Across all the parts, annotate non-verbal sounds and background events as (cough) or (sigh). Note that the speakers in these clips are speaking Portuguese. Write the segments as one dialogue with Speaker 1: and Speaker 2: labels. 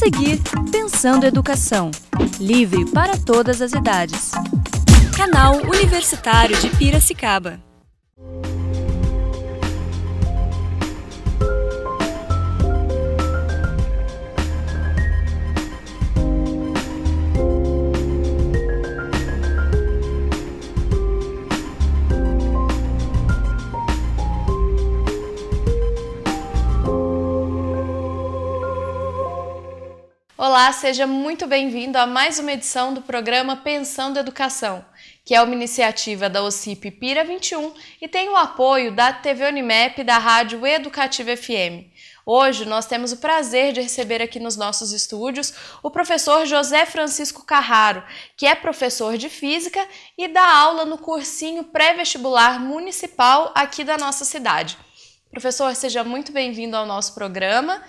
Speaker 1: seguir, Pensando Educação, livre para todas as idades. Canal Universitário de Piracicaba. Olá, seja muito bem-vindo a mais uma edição do programa Pensão da Educação, que é uma iniciativa da OCIP Pira 21 e tem o apoio da TV Unimep e da Rádio Educativa FM. Hoje nós temos o prazer de receber aqui nos nossos estúdios o professor José Francisco Carraro, que é professor de física e dá aula no cursinho pré-vestibular municipal aqui da nossa cidade. Professor, seja muito bem-vindo ao nosso programa.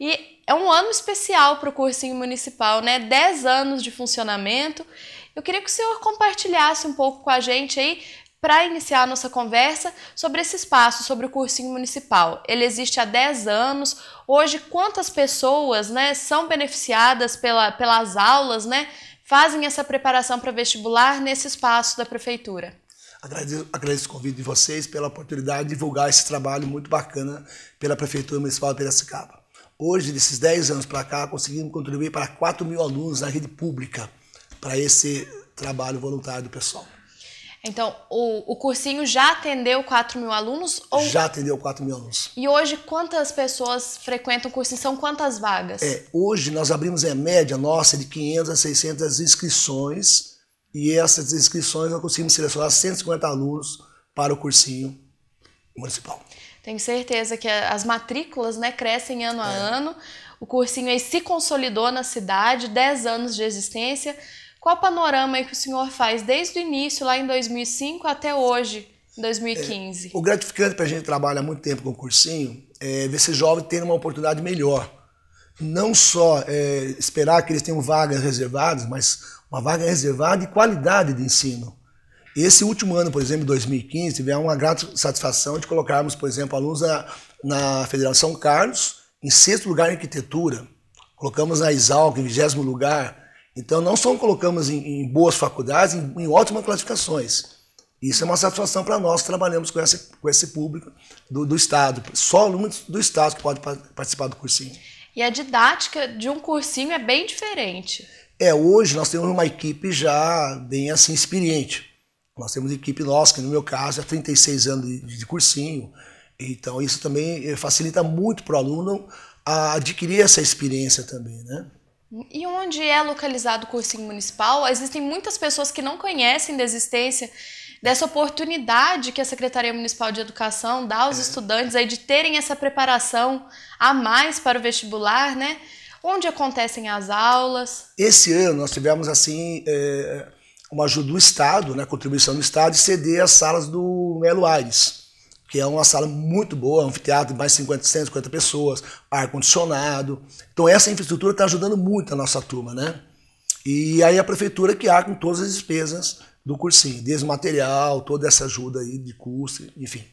Speaker 1: E é um ano especial para o cursinho municipal, né? 10 anos de funcionamento. Eu queria que o senhor compartilhasse um pouco com a gente aí para iniciar a nossa conversa sobre esse espaço, sobre o cursinho municipal. Ele existe há 10 anos. Hoje, quantas pessoas né, são beneficiadas pela, pelas aulas, né, fazem essa preparação para vestibular nesse espaço da prefeitura?
Speaker 2: Agradeço, agradeço o convite de vocês pela oportunidade de divulgar esse trabalho muito bacana pela Prefeitura Municipal de Piracicaba. Hoje, desses 10 anos para cá, conseguimos contribuir para 4 mil alunos na rede pública para esse trabalho voluntário do pessoal.
Speaker 1: Então, o, o cursinho já atendeu 4 mil alunos? Ou... Já
Speaker 2: atendeu 4 mil alunos.
Speaker 1: E hoje, quantas pessoas frequentam o cursinho? São quantas vagas? É,
Speaker 2: hoje nós abrimos em é, média nossa de 500 a 600 inscrições e essas inscrições nós conseguimos selecionar 150 alunos para o cursinho municipal.
Speaker 1: Tenho certeza que as matrículas né, crescem ano é. a ano. O cursinho aí se consolidou na cidade, 10 anos de existência. Qual o panorama aí que o senhor faz desde o início, lá em 2005 até hoje, em 2015? É,
Speaker 2: o gratificante para a gente que trabalha há muito tempo com o cursinho é ver esse jovem tendo uma oportunidade melhor. Não só é, esperar que eles tenham vagas reservadas, mas uma vaga reservada e qualidade de ensino. Esse último ano, por exemplo, 2015, tivemos uma grata satisfação de colocarmos, por exemplo, alunos na, na Federal São Carlos, em sexto lugar em arquitetura. Colocamos na Isalc, em vigésimo lugar. Então, não só colocamos em, em boas faculdades, em, em ótimas classificações. Isso é uma satisfação para nós que trabalhamos com esse, com esse público do, do Estado. Só alunos do Estado que podem participar do cursinho.
Speaker 1: E a didática de um cursinho é bem diferente.
Speaker 2: É, hoje nós temos uma equipe já bem assim experiente. Nós temos equipe nossa, que no meu caso é 36 anos de, de cursinho, então isso também eh, facilita muito para o aluno adquirir essa experiência também, né?
Speaker 1: E onde é localizado o cursinho municipal? Existem muitas pessoas que não conhecem da existência dessa oportunidade que a Secretaria Municipal de Educação dá aos é. estudantes aí de terem essa preparação a mais para o vestibular, né? Onde acontecem as aulas?
Speaker 2: Esse ano nós tivemos assim é, uma ajuda do Estado, né, contribuição do Estado, de ceder as salas do Melo Aires, que é uma sala muito boa, é anfiteatro de mais 50, 150 pessoas, ar-condicionado. Então essa infraestrutura está ajudando muito a nossa turma, né? E aí a prefeitura que arca com todas as despesas do cursinho, desde o material, toda essa ajuda aí de custo, enfim.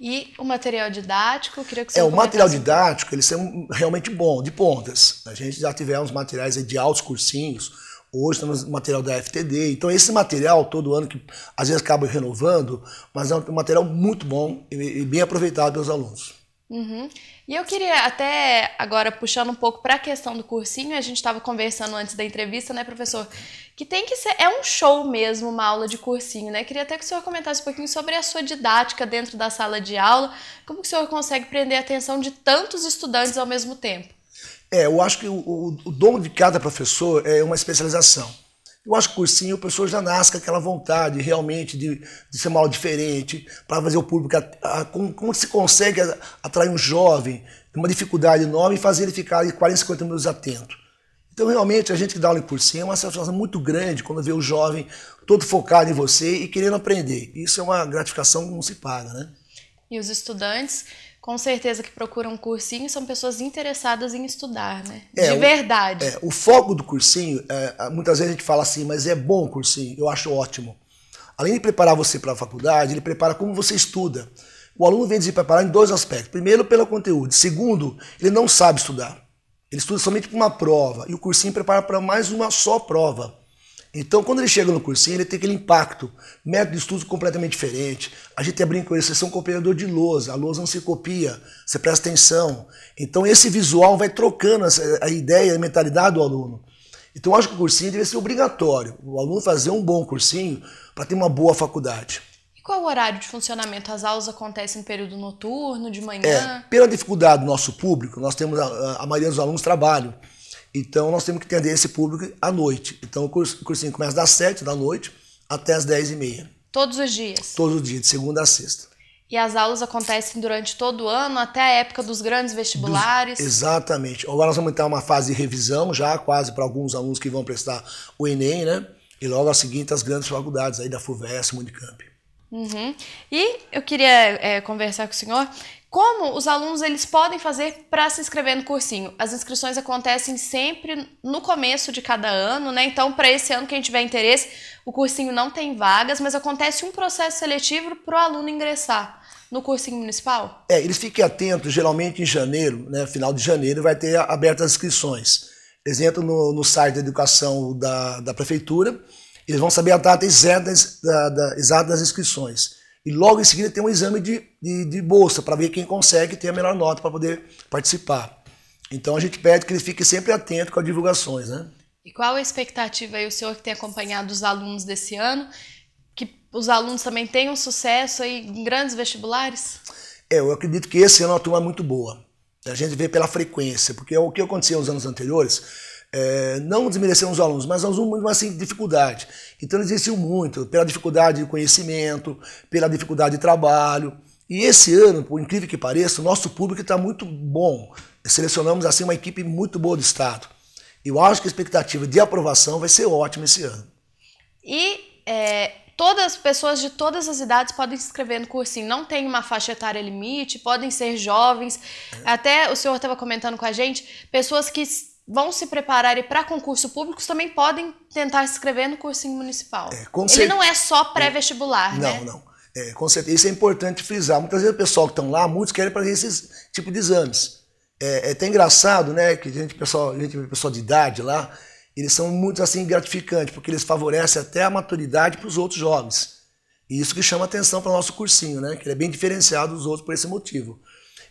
Speaker 1: E o material didático, queria que é, você É, o material
Speaker 2: didático, eles são realmente bom, de pontas. A gente já tivemos materiais de altos cursinhos, Hoje estamos no material da FTD. Então, esse material, todo ano, que às vezes acaba renovando, mas é um material muito bom e bem aproveitado pelos alunos.
Speaker 1: Uhum. E eu queria até agora puxando um pouco para a questão do cursinho, a gente estava conversando antes da entrevista, né, professor? Que tem que ser é um show mesmo, uma aula de cursinho, né? Queria até que o senhor comentasse um pouquinho sobre a sua didática dentro da sala de aula, como que o senhor consegue prender a atenção de tantos estudantes ao mesmo tempo?
Speaker 2: É, eu acho que o, o, o dom de cada professor é uma especialização. Eu acho que o cursinho, o professor já nasce com aquela vontade realmente de, de ser mal diferente, para fazer o público. A, a, como, como, se consegue atrair um jovem, com uma dificuldade enorme, e fazer ele ficar ali 40, 50 minutos atento. Então, realmente, a gente que dá aula em cursinho é uma satisfação muito grande quando vê o jovem todo focado em você e querendo aprender. Isso é uma gratificação que não se paga, né?
Speaker 1: E os estudantes, com certeza que procuram um cursinho, são pessoas interessadas em estudar, né? É, de verdade. O, é,
Speaker 2: o foco do cursinho, é, muitas vezes a gente fala assim, mas é bom o cursinho, eu acho ótimo. Além de preparar você para a faculdade, ele prepara como você estuda. O aluno vem se preparar em dois aspectos. Primeiro, pelo conteúdo. Segundo, ele não sabe estudar. Ele estuda somente para uma prova. E o cursinho prepara para mais uma só prova. Então, quando ele chega no cursinho, ele tem aquele impacto, método de estudo completamente diferente. A gente brinca com ele, vocês são um copiador de lousa, a lousa não se copia, você presta atenção. Então, esse visual vai trocando a ideia, a mentalidade do aluno. Então, eu acho que o cursinho deve ser obrigatório, o aluno fazer um bom cursinho para ter uma boa faculdade.
Speaker 1: E qual o horário de funcionamento? As aulas acontecem em período noturno, de manhã? É,
Speaker 2: pela dificuldade do nosso público, nós temos, a, a maioria dos alunos trabalham. Então nós temos que atender esse público à noite. Então o, curso, cursinho começa das 7 da noite até as 10 e meia.
Speaker 1: Todos os dias?
Speaker 2: Todos os dias, de segunda a sexta.
Speaker 1: E as aulas acontecem durante todo o ano, até a época dos grandes vestibulares? Dos,
Speaker 2: exatamente. Agora nós vamos entrar uma fase de revisão já, quase para alguns alunos que vão prestar o Enem, né? E logo a seguinte as grandes faculdades aí da FUVEST, Unicamp.
Speaker 1: Uhum. E eu queria é, conversar com o senhor como os alunos eles podem fazer para se inscrever no cursinho? As inscrições acontecem sempre no começo de cada ano, né? Então, para esse ano, quem tiver interesse, o cursinho não tem vagas, mas acontece um processo seletivo para o aluno ingressar no cursinho municipal?
Speaker 2: É, eles fiquem atentos, geralmente em janeiro, né? Final de janeiro, vai ter abertas as inscrições. Eles entram no, no site da educação da, da prefeitura, eles vão saber a data exata, da, da, exata das inscrições. E logo em seguida tem um exame de, de, de bolsa para ver quem consegue ter a melhor nota para poder participar. Então a gente pede que ele fique sempre atento com as divulgações, né?
Speaker 1: E qual a expectativa aí, o senhor que tem acompanhado os alunos desse ano, que os alunos também tenham sucesso aí em grandes vestibulares?
Speaker 2: É, eu acredito que esse ano é uma turma muito boa. A gente vê pela frequência, porque o que acontecia nos anos anteriores, é, não desmereceram os alunos, mas nós alunos assim dificuldade. Então eles existiam muito pela dificuldade de conhecimento, pela dificuldade de trabalho. E esse ano, por incrível que pareça, o nosso público está muito bom. Selecionamos assim uma equipe muito boa do estado. Eu acho que a expectativa de aprovação vai ser ótima esse ano.
Speaker 1: E é, todas pessoas de todas as idades podem se inscrever no cursinho. Não tem uma faixa etária limite, podem ser jovens. É. Até o senhor estava comentando com a gente, pessoas que vão se preparar para concurso público também podem tentar se inscrever no cursinho municipal. É, Ele não é só é. pré-vestibular, não, né? Não,
Speaker 2: não. É, com certeza, isso é importante frisar. Muitas vezes o pessoal que estão lá, muitos querem fazer esses tipo de exames. É, é até engraçado, né, que a gente, pessoal, a gente pessoal de idade lá, eles são muito assim gratificantes, porque eles favorecem até a maturidade para os outros jovens. E isso que chama atenção para o nosso cursinho, né, que ele é bem diferenciado dos outros por esse motivo.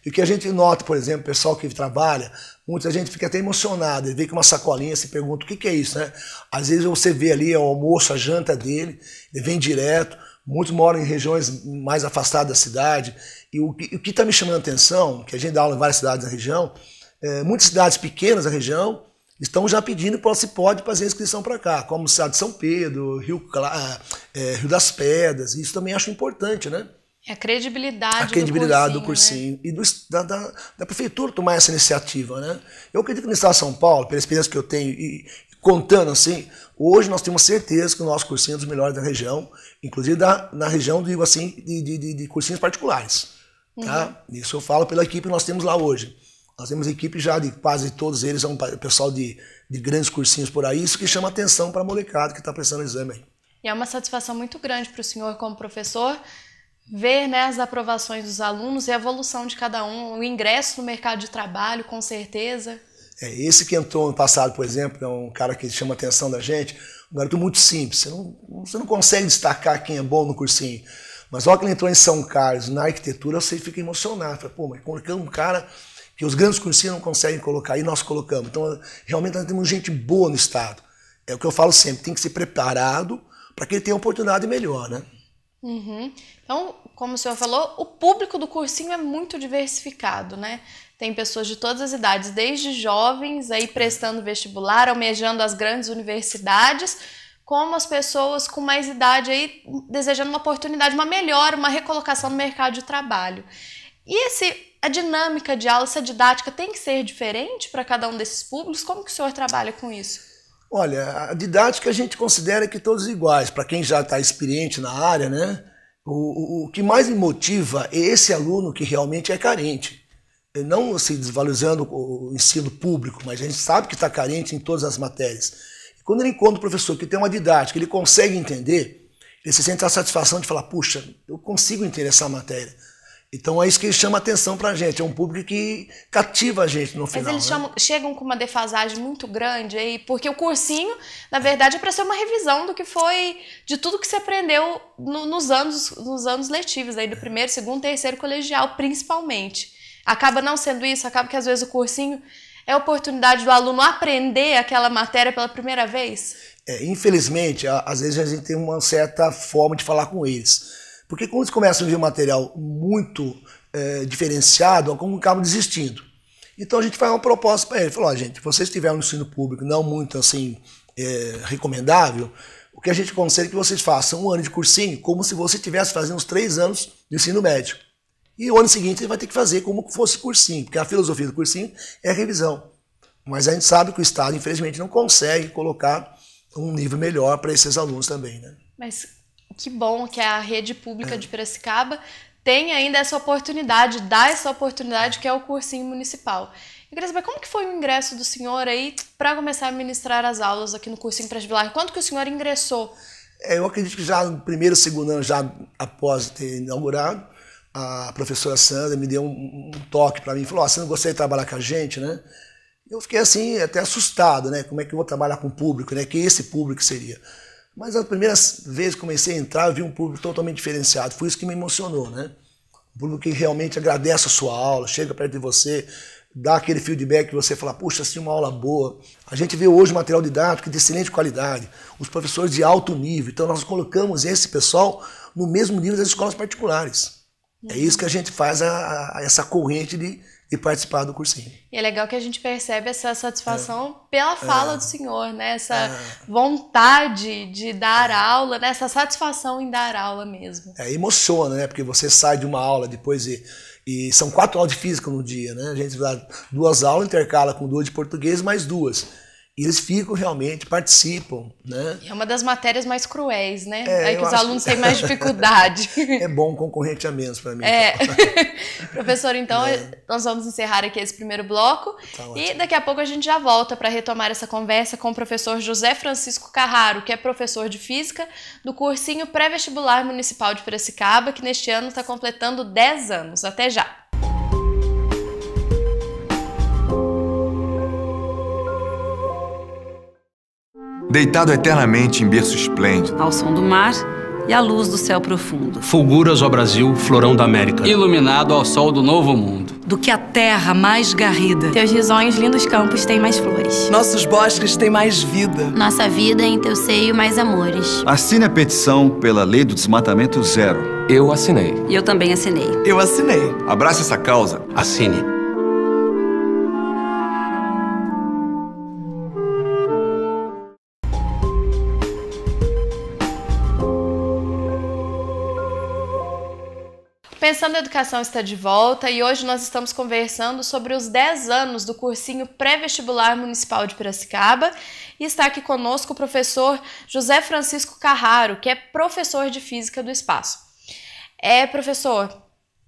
Speaker 2: E o que a gente nota, por exemplo, o pessoal que trabalha, muita gente fica até emocionada, vê com uma sacolinha, se pergunta o que, que é isso, né? Às vezes você vê ali é o almoço, a janta dele, ele vem direto, muitos moram em regiões mais afastadas da cidade. E o, que está me chamando a atenção, que a gente dá aula em várias cidades da região, é, muitas cidades pequenas da região estão já pedindo para se pode fazer inscrição para cá, como o cidade de São Pedro, Rio, Cla é, Rio das Pedras, isso também acho importante, né?
Speaker 1: É a credibilidade, a credibilidade do
Speaker 2: cursinho. Do cursinho né? E do, da, da, da, prefeitura tomar essa iniciativa. Né? Eu acredito que no Estado de São Paulo, pela experiência que eu tenho, e contando assim, hoje nós temos certeza que o nosso cursinho é dos melhores da região, inclusive da, na região, digo assim, de, de, de, de cursinhos particulares. Tá? Uhum. Tá? Isso eu falo pela equipe que nós temos lá hoje. Nós temos equipe já de quase todos eles, são é pessoal de, de grandes cursinhos por aí, isso que chama atenção para a molecada que está prestando exame aí.
Speaker 1: E é uma satisfação muito grande para o senhor como professor ver né, as aprovações dos alunos e a evolução de cada um, o ingresso no mercado de trabalho, com certeza.
Speaker 2: É, esse que entrou ano passado, por exemplo, é um cara que chama a atenção da gente, um garoto muito simples. Você não, você não consegue destacar quem é bom no cursinho. Mas logo que ele entrou em São Carlos, na arquitetura, você fica emocionado. Fala, pô, mas colocamos um cara que os grandes cursinhos não conseguem colocar, e nós colocamos. Então, realmente, nós temos gente boa no Estado. É o que eu falo sempre, tem que ser preparado para que ele tenha oportunidade melhor, né?
Speaker 1: Uhum. Então, como o senhor falou, o público do cursinho é muito diversificado, né? Tem pessoas de todas as idades, desde jovens aí prestando vestibular, almejando as grandes universidades, como as pessoas com mais idade aí desejando uma oportunidade, uma melhora, uma recolocação no mercado de trabalho. E esse, a dinâmica de aula, essa didática tem que ser diferente para cada um desses públicos? Como que o senhor trabalha com isso?
Speaker 2: Olha, a didática a gente considera que todos iguais, para quem já está experiente na área, né? O, o, o que mais me motiva é esse aluno que realmente é carente. É não se assim, desvalorizando o ensino público, mas a gente sabe que está carente em todas as matérias. quando ele encontra o professor que tem uma didática, ele consegue entender, ele se sente a satisfação de falar: puxa, eu consigo entender essa matéria então é isso que chama atenção para a gente, é um público que cativa a gente no final. Mas eles né? chamam,
Speaker 1: chegam com uma defasagem muito grande aí, porque o cursinho, na verdade, é para ser uma revisão do que foi, de tudo que se aprendeu no, nos, anos, nos anos letivos, aí do é. primeiro, segundo, terceiro colegial, principalmente. Acaba não sendo isso, acaba que às vezes o cursinho é a oportunidade do aluno aprender aquela matéria pela primeira vez?
Speaker 2: É, infelizmente, às vezes a gente tem uma certa forma de falar com eles porque quando eles começam a ver um material muito é, diferenciado, alguns é acabam desistindo. Então a gente faz uma proposta para ele. Falou, oh, gente, se vocês tiverem um ensino público não muito assim é, recomendável, o que a gente aconselha é que vocês façam um ano de cursinho como se você estivesse fazendo os três anos de ensino médio. E o ano seguinte ele vai ter que fazer como fosse cursinho, porque a filosofia do cursinho é a revisão. Mas a gente sabe que o Estado, infelizmente, não consegue colocar um nível melhor para esses alunos também. Né?
Speaker 1: Mas que bom que a rede pública de Piracicaba tem ainda essa oportunidade, dá essa oportunidade que é o cursinho municipal. Eu queria saber como que foi o ingresso do senhor aí para começar a ministrar as aulas aqui no cursinho pré-vestibular. Quanto que o senhor ingressou?
Speaker 2: É, eu acredito que já no primeiro, segundo ano, já após ter inaugurado, a professora Sandra me deu um, um toque para mim, falou, oh, você não gostaria de trabalhar com a gente, né? Eu fiquei assim, até assustado, né? Como é que eu vou trabalhar com o público, né? Quem esse público seria? Mas as primeiras vezes que comecei a entrar, eu vi um público totalmente diferenciado. Foi isso que me emocionou, né? Um público que realmente agradece a sua aula, chega perto de você, dá aquele feedback que você fala, puxa, assim, uma aula boa. A gente vê hoje material didático de excelente qualidade, os professores de alto nível. Então nós colocamos esse pessoal no mesmo nível das escolas particulares.
Speaker 1: É isso que a gente
Speaker 2: faz, a, a essa corrente de e participar do cursinho.
Speaker 1: E é legal que a gente percebe essa satisfação é. pela é. fala é. do senhor, né? Essa é. vontade de dar aula, né? Essa satisfação em dar aula mesmo.
Speaker 2: É, emociona, né? Porque você sai de uma aula depois e, e são quatro aulas de física no dia, né? A gente dá duas aulas, intercala com duas de português, mais duas. E eles ficam realmente, participam. Né?
Speaker 1: É uma das matérias mais cruéis, né? É, Aí que os alunos que... (laughs) têm mais dificuldade.
Speaker 2: É bom concorrente a menos para mim. É.
Speaker 1: Então. (laughs) Professor, então é. nós vamos encerrar aqui esse primeiro bloco. Tá e daqui a pouco a gente já volta para retomar essa conversa com o professor José Francisco Carraro, que é professor de Física do cursinho pré-vestibular municipal de Piracicaba, que neste ano está completando 10 anos. Até já!
Speaker 2: deitado eternamente em berço esplêndido. Ao som do mar e à luz do céu profundo. Fulguras ao Brasil, florão da América. Iluminado ao sol do novo mundo.
Speaker 1: Do que a terra mais garrida. Teus risonhos lindos campos têm mais flores. Nossos bosques têm mais vida. Nossa vida em teu seio mais amores.
Speaker 2: Assine a petição pela lei do desmatamento zero. Eu assinei. E eu também assinei. Eu assinei. Abraça essa causa. Assine.
Speaker 1: Pensando a Educação está de volta e hoje nós estamos conversando sobre os 10 anos do cursinho pré-vestibular municipal de Piracicaba e está aqui conosco o professor José Francisco Carraro, que é professor de Física do Espaço. É, professor,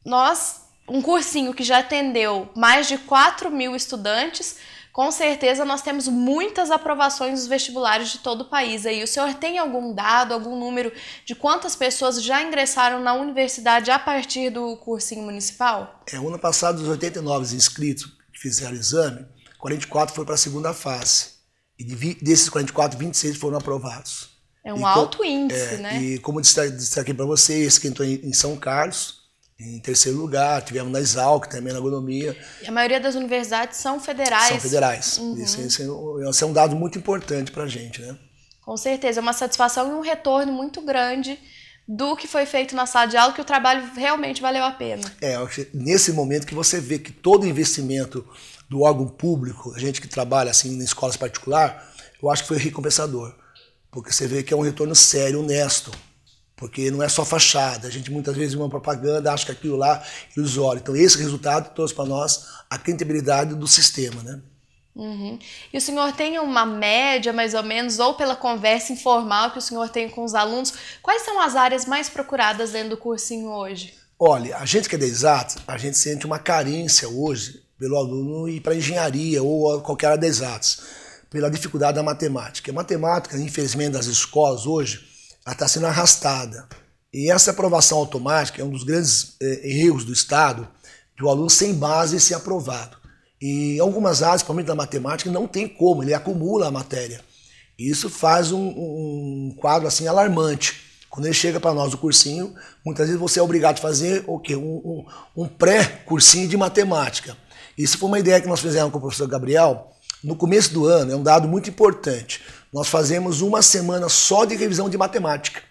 Speaker 1: nós, um cursinho que já atendeu mais de 4 mil estudantes, com certeza nós temos muitas aprovações nos vestibulares de todo o país. Aí o senhor tem algum dado, algum número de quantas pessoas já ingressaram na universidade a partir do cursinho municipal?
Speaker 2: É, ano passado, dos 89 inscritos que fizeram o exame, 44 foram para a segunda fase. E de, desses 44, 26 foram aprovados.
Speaker 1: É um e alto com, índice, é, né?
Speaker 2: E como destaquei para vocês, que entrou em, em São Carlos, em terceiro lugar, tivemos na Exalc também na agronomia.
Speaker 1: E a maioria das universidades são federais. São federais. Uhum. Isso, isso,
Speaker 2: isso, é, é, é um dado muito importante para a gente, né?
Speaker 1: Com certeza, é uma satisfação e um retorno muito grande do que foi feito na sala de aula, que o trabalho realmente valeu a pena.
Speaker 2: É, nesse momento que você vê que todo investimento do órgão público, a gente que trabalha assim em escolas particulares, eu acho que foi recompensador, porque você vê que é um retorno sério, honesto. Porque não é só fachada. A gente muitas vezes uma propaganda, acha que aquilo lá é ilusório. Então esse resultado trouxe para nós a credibilidade do sistema, né?
Speaker 1: Uhum. E o senhor tem uma média, mais ou menos, ou pela conversa informal que o senhor tem com os alunos, quais são as áreas mais procuradas dentro do cursinho hoje?
Speaker 2: Olha, a gente que é da exatas a gente sente uma carência hoje pelo aluno ir para engenharia ou qualquer área da exatas, pela dificuldade da matemática. A matemática, infelizmente, das escolas hoje, ela está sendo arrastada. E essa aprovação automática é um dos grandes eh, erros do Estado, do aluno sem base ser aprovado. E algumas áreas, principalmente da matemática, não tem como, ele acumula a matéria. E isso faz um, um quadro assim alarmante. Quando ele chega para nós o cursinho, muitas vezes você é obrigado a fazer o quê? Um, um, um pré-cursinho de matemática. Isso foi uma ideia que nós fizemos com o professor Gabriel, no começo do ano, é um dado muito importante. Nós fazemos uma semana só de revisão de matemática.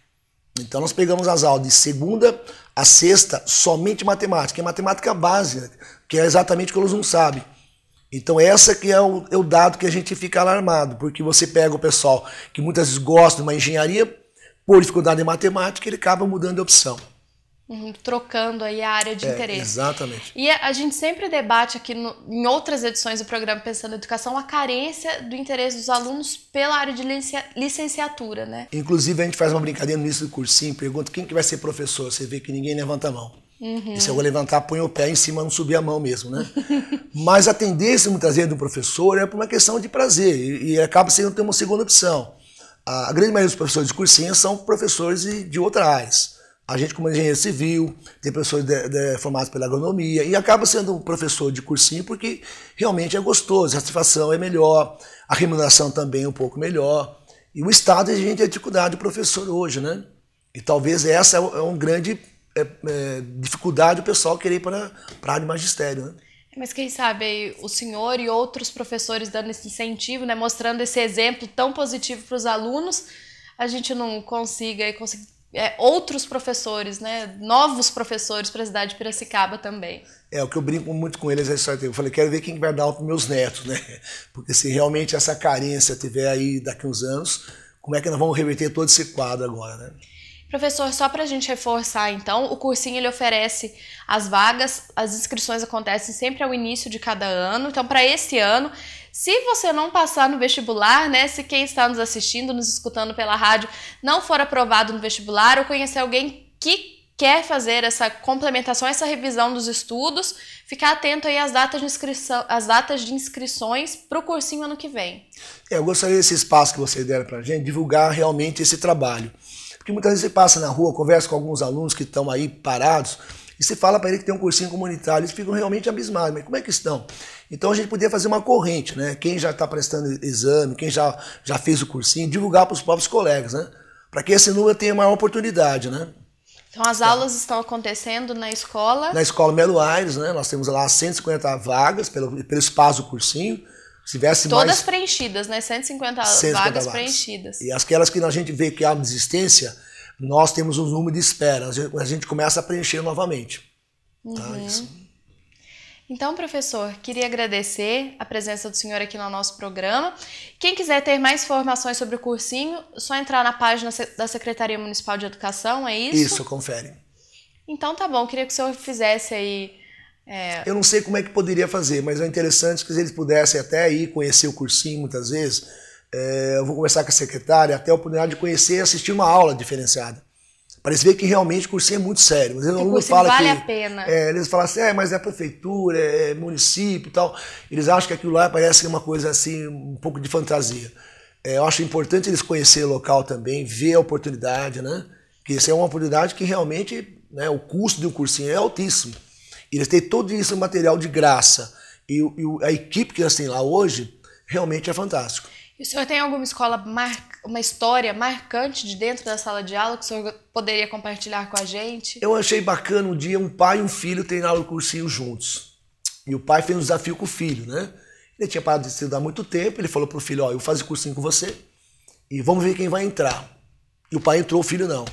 Speaker 2: Então nós pegamos as aulas de segunda a sexta, somente matemática, que é matemática básica, né, que é exatamente o que eles não sabem. Então essa que é o, é o dado que a gente fica alarmado, porque você pega o pessoal que muitas vezes gosta de uma engenharia, por dificuldade em matemática, ele acaba mudando de opção
Speaker 1: trocando aí a área de é, interesse. Exatamente. E a, a, gente sempre debate aqui no, em outras edições do programa Pensando em Educação a carência do interesse dos alunos pela área de licencia, licenciatura, né?
Speaker 2: Inclusive a gente faz uma brincadeira no início do cursinho, pergunta quem que vai ser professor, você vê que ninguém levanta a mão.
Speaker 1: Uhum. E se eu vou
Speaker 2: levantar, põe o pé em cima, não subir a mão mesmo, né? (laughs) Mas a tendência muitas vezes do professor é por uma questão de prazer e, e acaba sendo ter uma segunda opção. A, a grande maioria dos professores de cursinho são professores de, de outras áreas a gente, como engenheiro civil, tem pessoas de, de, formadas pela agronomia e acaba sendo um professor de cursinho porque realmente é gostoso, a satisfação é melhor, a remuneração também é um pouco melhor. E o Estado gente tem dificuldade de professor hoje, né? E talvez essa é, é uma grande é, é, dificuldade o pessoal querer ir para, para a área de magistério, né?
Speaker 1: É, mas quem sabe o senhor e outros professores dando esse incentivo, né, mostrando esse exemplo tão positivo para os alunos, a gente não consiga é, outros professores, né? novos professores para a cidade de Piracicaba também.
Speaker 2: É, o que eu brinco muito com eles é isso aí. Eu falei, quero ver quem vai dar aula para meus netos, né? (laughs) Porque se realmente essa carência tiver aí daqui uns anos, como é que nós vamos reverter todo esse quadro agora, né?
Speaker 1: Professor, só para a gente reforçar então, o cursinho ele oferece as vagas, as inscrições acontecem sempre ao início de cada ano. Então, para esse ano, se você não passar no vestibular, né, se quem está nos assistindo, nos escutando pela rádio, não for aprovado no vestibular ou conhecer alguém que quer fazer essa complementação, essa revisão dos estudos, ficar atento aí às datas de inscrição, às datas de inscrições para o cursinho ano que vem.
Speaker 2: É, eu gostaria desse espaço que você deram para a gente divulgar realmente esse trabalho. Porque muitas vezes você passa na rua, conversa com alguns alunos que estão aí parados, e você fala para ele que tem um cursinho comunitário, eles ficam realmente abismados. Mas como é que estão? Então a gente podia fazer uma corrente, né? Quem já está prestando exame, quem já, já fez o cursinho, divulgar para os próprios colegas, né? Para que esse número tenha maior oportunidade, né?
Speaker 1: Então as aulas tá. estão acontecendo na escola? Na
Speaker 2: escola Melo Aires, né? Nós temos lá 150 vagas pelo, pelo espaço do cursinho. Se tivesse Todas mais...
Speaker 1: preenchidas, né? 150, 150 vagas, vagas preenchidas.
Speaker 2: E aquelas que a gente vê que há uma desistência, nós temos um número de espera, a gente começa a preencher novamente.
Speaker 1: Tá? Uhum. Tá, então, professor, queria agradecer a presença do senhor aqui no nosso programa. Quem quiser ter mais informações sobre o cursinho, só entrar na página da Secretaria Municipal de Educação, é isso? Isso, confere. Então tá bom, queria que o senhor fizesse aí. É... Eu não
Speaker 2: sei como é que poderia fazer, mas é interessante que eles pudessem até ir conhecer o cursinho muitas vezes é, eu vou conversar com a secretária, até a oportunidade de conhecer e assistir uma aula diferenciada. Para eles verem que realmente o cursinho é muito sério. Mas o aluno fala vale que, a
Speaker 1: pena. É,
Speaker 2: eles falam assim, é, mas é prefeitura, é município e tal. Eles acham que aquilo lá parece uma coisa assim, um pouco de fantasia. É, eu acho importante eles conhecerem o local também, ver a oportunidade, né? Que isso é uma oportunidade que realmente né, o custo de um cursinho é altíssimo. Eles têm todo esse material de graça. E, e a equipe que eles têm lá hoje realmente é fantástico.
Speaker 1: E o senhor tem alguma escola, mar... uma história marcante de dentro da sala de aula que o senhor poderia compartilhar com a gente? Eu achei
Speaker 2: bacana um dia um pai e um filho treinaram o cursinho juntos. E o pai fez um desafio com o filho, né? Ele tinha parado de estudar há muito tempo, ele falou pro filho, ó, oh, eu vou fazer cursinho com você e vamos ver quem vai entrar. E o pai entrou, o filho não.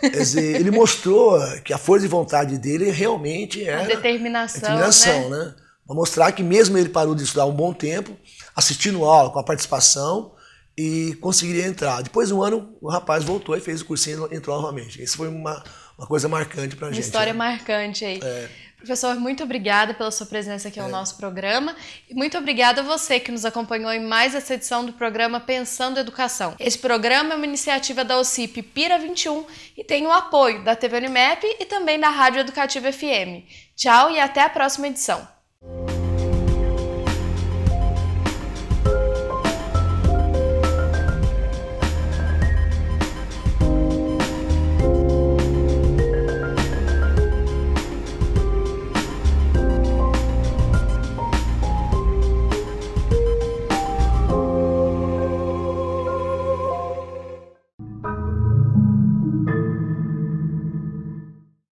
Speaker 2: Quer dizer, ele mostrou que a força de vontade dele realmente é
Speaker 1: determinação, determinação né?
Speaker 2: né? Pra mostrar que mesmo ele parou de estudar um bom tempo, assistindo aula, com a participação e conseguiria entrar. Depois de um ano, o rapaz voltou e fez o cursinho e entrou novamente. Isso foi uma, uma coisa marcante para a gente. Uma história né?
Speaker 1: marcante aí. É. Professor, muito obrigada pela sua presença aqui ao é. nosso programa e muito obrigada a você que nos acompanhou em mais essa edição do programa Pensando Educação. Esse programa é uma iniciativa da OCIP Pira 21 e tem o apoio da TV Unimap e também da Rádio Educativa FM. Tchau e até a próxima edição.